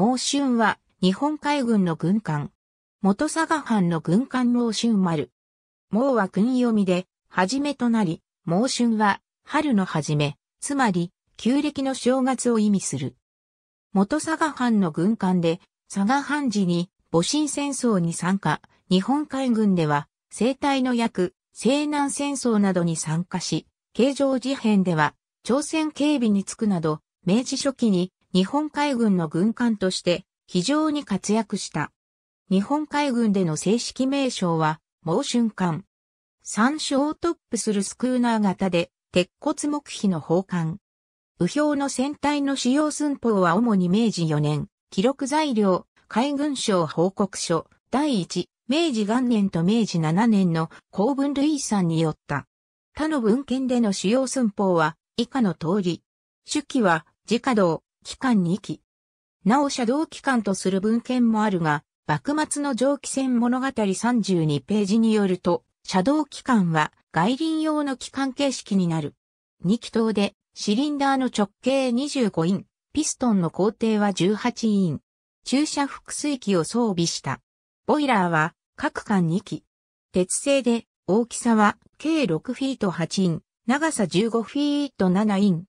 盲春は、日本海軍の軍艦。元佐賀藩の軍艦盲春丸。盲は訓読みで、初めとなり、盲春は、春のはじめ、つまり、旧暦の正月を意味する。元佐賀藩の軍艦で、佐賀藩時に、戊辰戦争に参加、日本海軍では、生体の役、西南戦争などに参加し、形状事変では、朝鮮警備につくなど、明治初期に日本海軍の軍艦として非常に活躍した。日本海軍での正式名称は、猛春艦。三種をトップするスクーナー型で、鉄骨木碑の砲艦。右表の船体の使用寸法は主に明治4年、記録材料、海軍省報告書、第1、明治元年と明治7年の公文類産によった。他の文献での使用寸法は、以下の通り。手記は、自家道、期間2期。なお、車道機関期間とする文献もあるが、幕末の蒸気船物語32ページによると、車道機関期間は外輪用の機関形式になる。2気筒で、シリンダーの直径25イン、ピストンの工程は18イン。駐車複水器を装備した。ボイラーは各間2機。鉄製で大きさは計6フィート8イン、長さ15フィート7イン。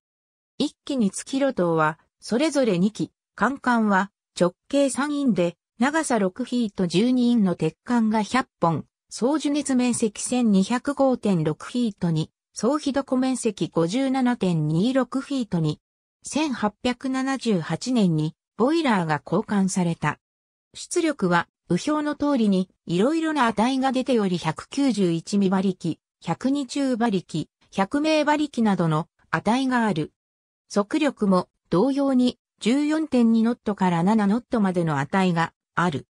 1機につきロはそれぞれ2基、艦艦は直径3インで、長さ6フィート12インの鉄管が100本、総樹熱面積1205.6フィートに、総飛床面積57.26フィートに、1878年にボイラーが交換された。出力は、右表の通りに、いろいろな値が出ており191未馬力、120馬力、100名馬力などの値がある。速力も同様に14.2ノットから7ノットまでの値がある。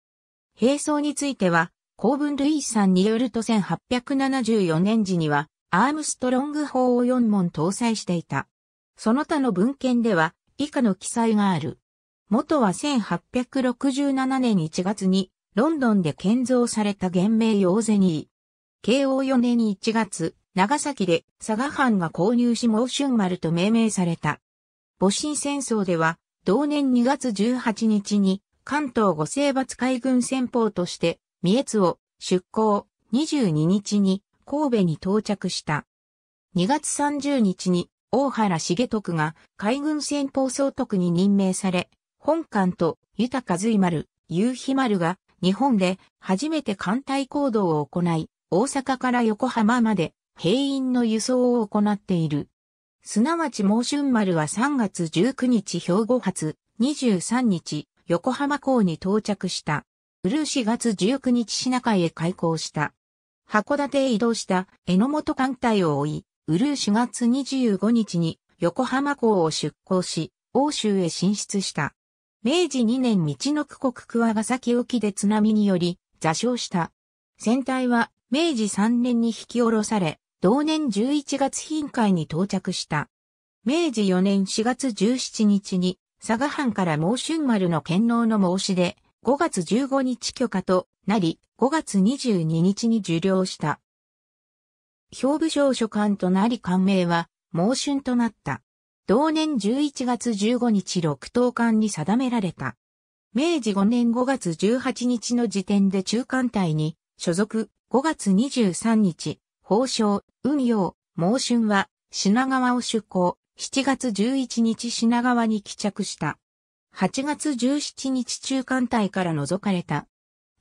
並走については、公文類イさんによると1874年時には、アームストロング砲を4門搭載していた。その他の文献では、以下の記載がある。元は1867年1月に、ロンドンで建造された原名ヨーゼニー。慶応4年1月、長崎で佐賀藩が購入し毛春丸と命名された。戊辰戦争では、同年2月18日に、関東五征伐海軍戦法として、三越を出港、22日に神戸に到着した。2月30日に、大原重徳が海軍戦法総督に任命され、本艦と豊随丸、夕日丸が日本で初めて艦隊行動を行い、大阪から横浜まで兵員の輸送を行っている。すなわち猛春丸は3月19日兵庫発、23日、横浜港に到着した。うる4月19日品海へ開港した。函館へ移動した榎本艦隊を追い、うる4月25日に横浜港を出港し、欧州へ進出した。明治2年道の区国桑ヶ崎沖で津波により座礁した。船体は明治3年に引き下ろされ、同年11月品会に到着した。明治4年4月17日に、佐賀藩から毛春丸の剣能の申し出、5月15日許可となり、5月22日に受領した。兵部省所管となり官名は、毛春となった。同年11月15日六等官に定められた。明治5年5月18日の時点で中間隊に所属5月23日、宝生、運用、猛春は、品川を出港、7月11日品川に帰着した。8月17日中間隊から除かれた。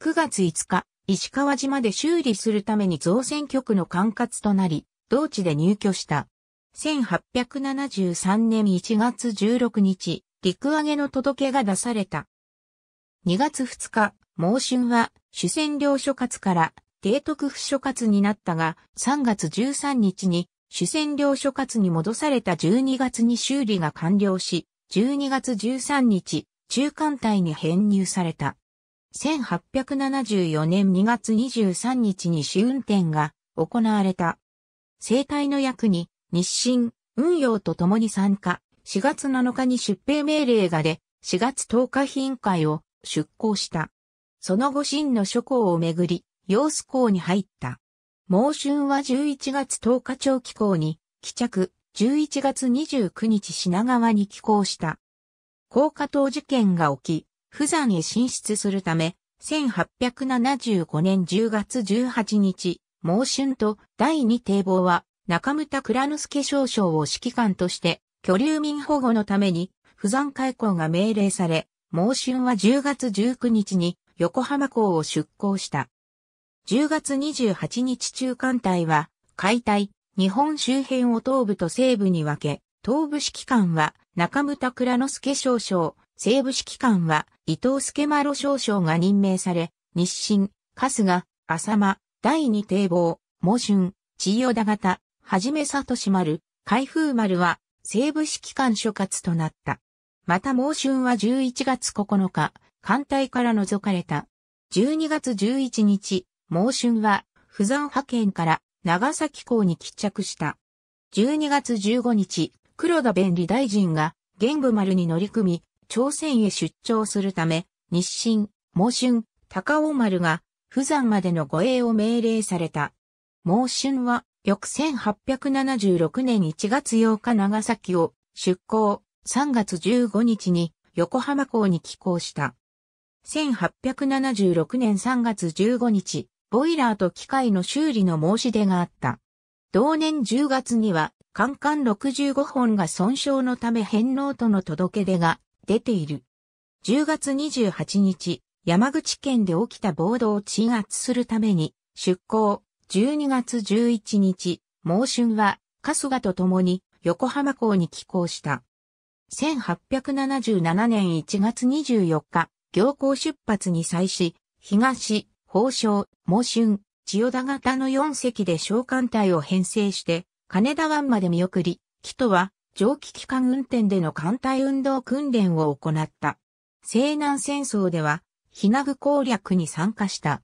9月5日、石川島で修理するために造船局の管轄となり、同地で入居した。1873年1月16日、陸揚げの届けが出された。2月2日、猛春は主戦領所轄から提督府所轄になったが、3月13日に主占領所轄に戻された12月に修理が完了し、12月13日、中間隊に編入された。1874年2月23日に試運転が行われた。生体の役に日清、運用と共に参加、4月7日に出兵命令が出、4月10日委員会を出向した。その後真の諸侯をめぐり、陽子港に入った。猛春は11月10日長期港に、帰着、11月29日品川に寄港した。高架島事件が起き、富山へ進出するため、1875年10月18日、猛春と第二堤防は、中村倉之助少将を指揮官として、居留民保護のために、富山開港が命令され、猛春は10月19日に横浜港を出港した。10月28日中艦隊は解体、日本周辺を東部と西部に分け、東部指揮官は中村倉之助少将、西部指揮官は伊藤助丸少将が任命され、日清、春日、浅間、第二堤防、猛春、千代田方、はじめ里志丸、海風丸は西部指揮官所轄となった。また猛春は11月9日、艦隊から除かれた。12月11日、猛春は、釜山派遣から長崎港に帰着した。12月15日、黒田弁理大臣が、玄武丸に乗り組み、朝鮮へ出張するため、日清、猛春、高尾丸が、釜山までの護衛を命令された。猛春は、翌1876年1月8日長崎を出港、3月15日に横浜港に寄港した。1876年3月15日、ボイラーと機械の修理の申し出があった。同年10月には、カンカン65本が損傷のため返納との届け出が出ている。10月28日、山口県で起きた暴動を鎮圧するために出港。12月11日、猛春は春日と共に横浜港に寄港した。1877年1月24日、行港出発に際し、東、宝生、猛春、千代田型の4隻で小艦隊を編成して、金田湾まで見送り、木戸は蒸気機関運転での艦隊運動訓練を行った。西南戦争では、ひなぐ攻略に参加した。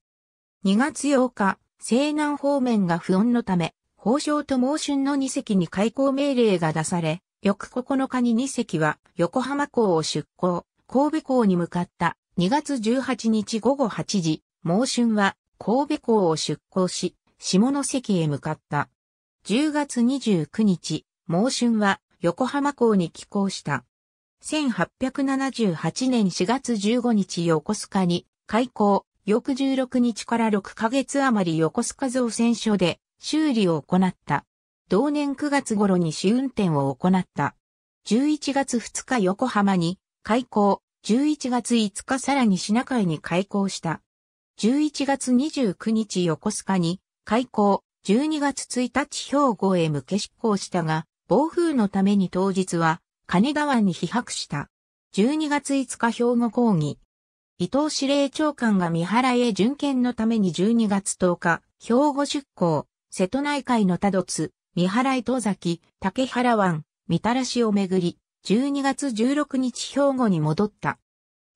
2月8日、西南方面が不穏のため、宝生と猛春の2隻に開港命令が出され、翌9日に2隻は横浜港を出港、神戸港に向かった2月18日午後8時、毛春は神戸港を出港し、下関へ向かった。10月29日、毛春は横浜港に寄港した。1878年4月15日横須賀に開港、翌16日から6ヶ月余り横須賀造船所で修理を行った。同年9月頃に試運転を行った。11月2日横浜に開港、11月5日さらに品海に開港した。11月29日横須賀に開港、12月1日兵庫へ向け出港したが、暴風のために当日は、金田湾に被迫した。12月5日兵庫抗議。伊藤司令長官が三原へ巡検のために12月10日、兵庫出港、瀬戸内海の多度津、三原伊藤崎、竹原湾、みたらしをめぐり、12月16日兵庫に戻った。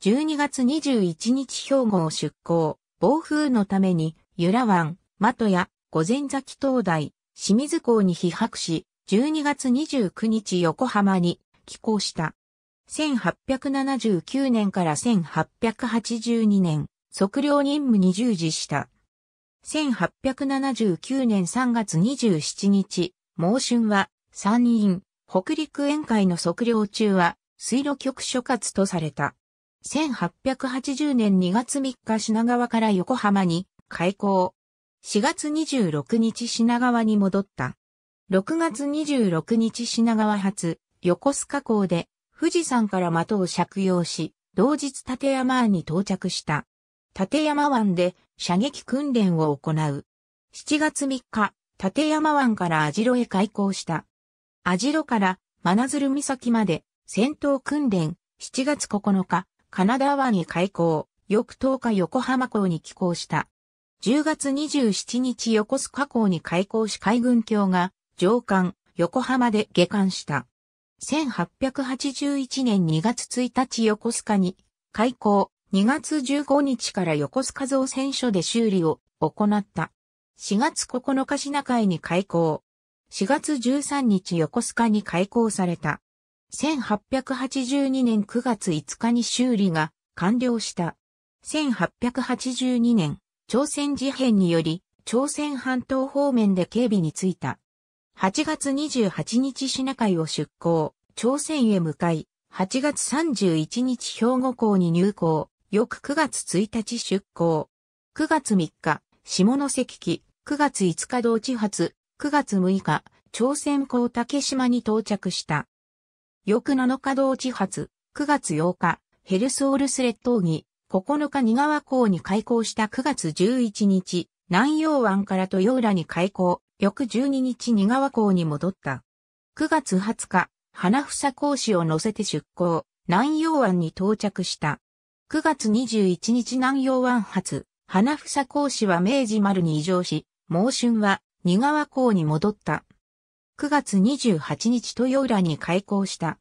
12月21日兵庫を出港、暴風のために、由良湾、的や、御前崎灯台、清水港に被泊し、12月29日横浜に寄港した。1879年から1882年、測量任務に従事した。1879年3月27日、猛春は、山陰、北陸宴会の測量中は、水路局所轄とされた。1880年2月3日品川から横浜に開港。4月26日品川に戻った。6月26日品川発、横須賀港で富士山から的を借用し、同日立山湾に到着した。立山湾で射撃訓練を行う。7月3日、立山湾から網代へ開港した。網代から真鶴岬まで戦闘訓練7月9日、カナダ湾に開港、翌10日横浜港に寄港した。10月27日横須賀港に開港し海軍橋が上艦、横浜で下艦した。1881年2月1日横須賀に開港、2月15日から横須賀造船所で修理を行った。4月9日品海に開港。4月13日横須賀に開港された。1882年9月5日に修理が完了した。1882年、朝鮮事変により、朝鮮半島方面で警備についた。8月28日シナ海を出港、朝鮮へ向かい、8月31日兵庫港に入港、翌9月1日出港。9月3日、下関機、9月5日同地発、9月6日、朝鮮港竹島に到着した。翌7日同地発、9月8日、ヘルスオルス列島に、9日二川港に開港した9月11日、南洋湾から豊浦に開港、翌12日二川港に戻った。9月20日、花房講師を乗せて出港、南洋湾に到着した。9月21日南洋湾発、花房講師は明治丸に移乗し、猛春は二川港に戻った。9月28日豊浦に開港した。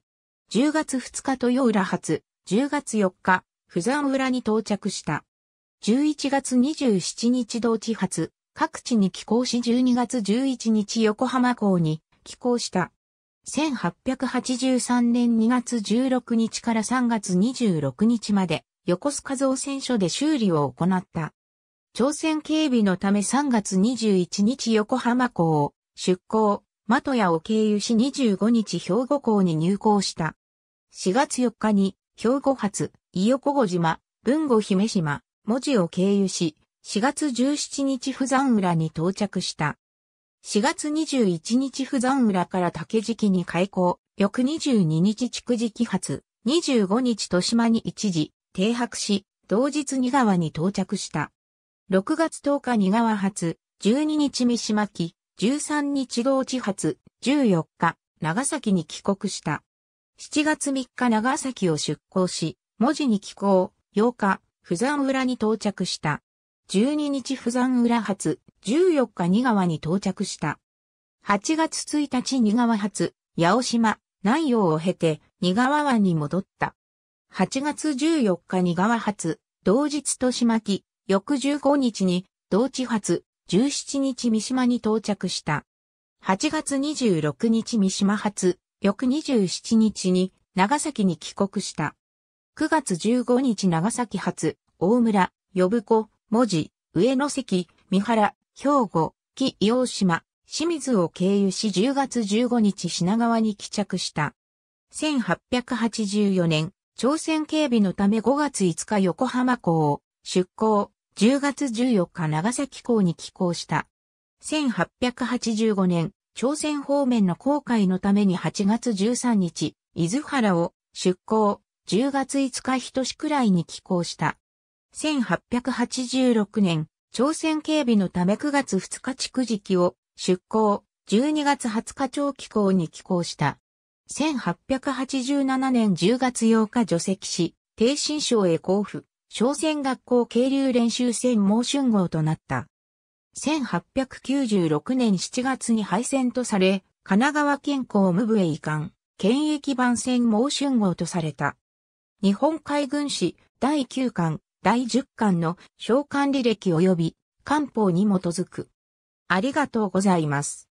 10月2日豊浦発、10月4日、富山浦に到着した。11月27日同地発、各地に寄港し12月11日横浜港に寄港した。1883年2月16日から3月26日まで横須賀造船所で修理を行った。朝鮮警備のため3月21日横浜港を出港。マトヤを経由し25日兵庫港に入港した。4月4日に、兵庫発、伊予小五島、豊後姫島、文字を経由し、4月17日富山浦に到着した。4月21日富山浦から竹敷に開港、翌22日築敷発、25日豊島に一時、停泊し、同日二川に到着した。6月10日二川発、12日三島木、13日同地発、14日、長崎に帰国した。7月3日長崎を出港し、文字に寄港、8日、富山浦に到着した。12日富山浦発、14日二川に到着した。8月1日二川発、八尾島、南洋を経て二川湾に戻った。8月14日二川発、同日豊島機、翌15日に同地発、17日三島に到着した。8月26日三島発、翌27日に長崎に帰国した。9月15日長崎発、大村、呼子、文字、上野関、三原、兵庫、木洋島、清水を経由し10月15日品川に帰着した。1884年、朝鮮警備のため5月5日横浜港を出港。10月14日長崎港に寄港した。1885年、朝鮮方面の航海のために8月13日、伊豆原を出港、10月5日としくらいに寄港した。1886年、朝鮮警備のため9月2日築時を出港、12月20日長期港に寄港した。1887年10月8日除籍し、低新省へ交付。商船学校渓流練習船猛春号となった。1896年7月に廃船とされ、神奈川県港無部へ移管、県域番船猛春号とされた。日本海軍史第9巻、第10巻の召喚履歴及び官報に基づく。ありがとうございます。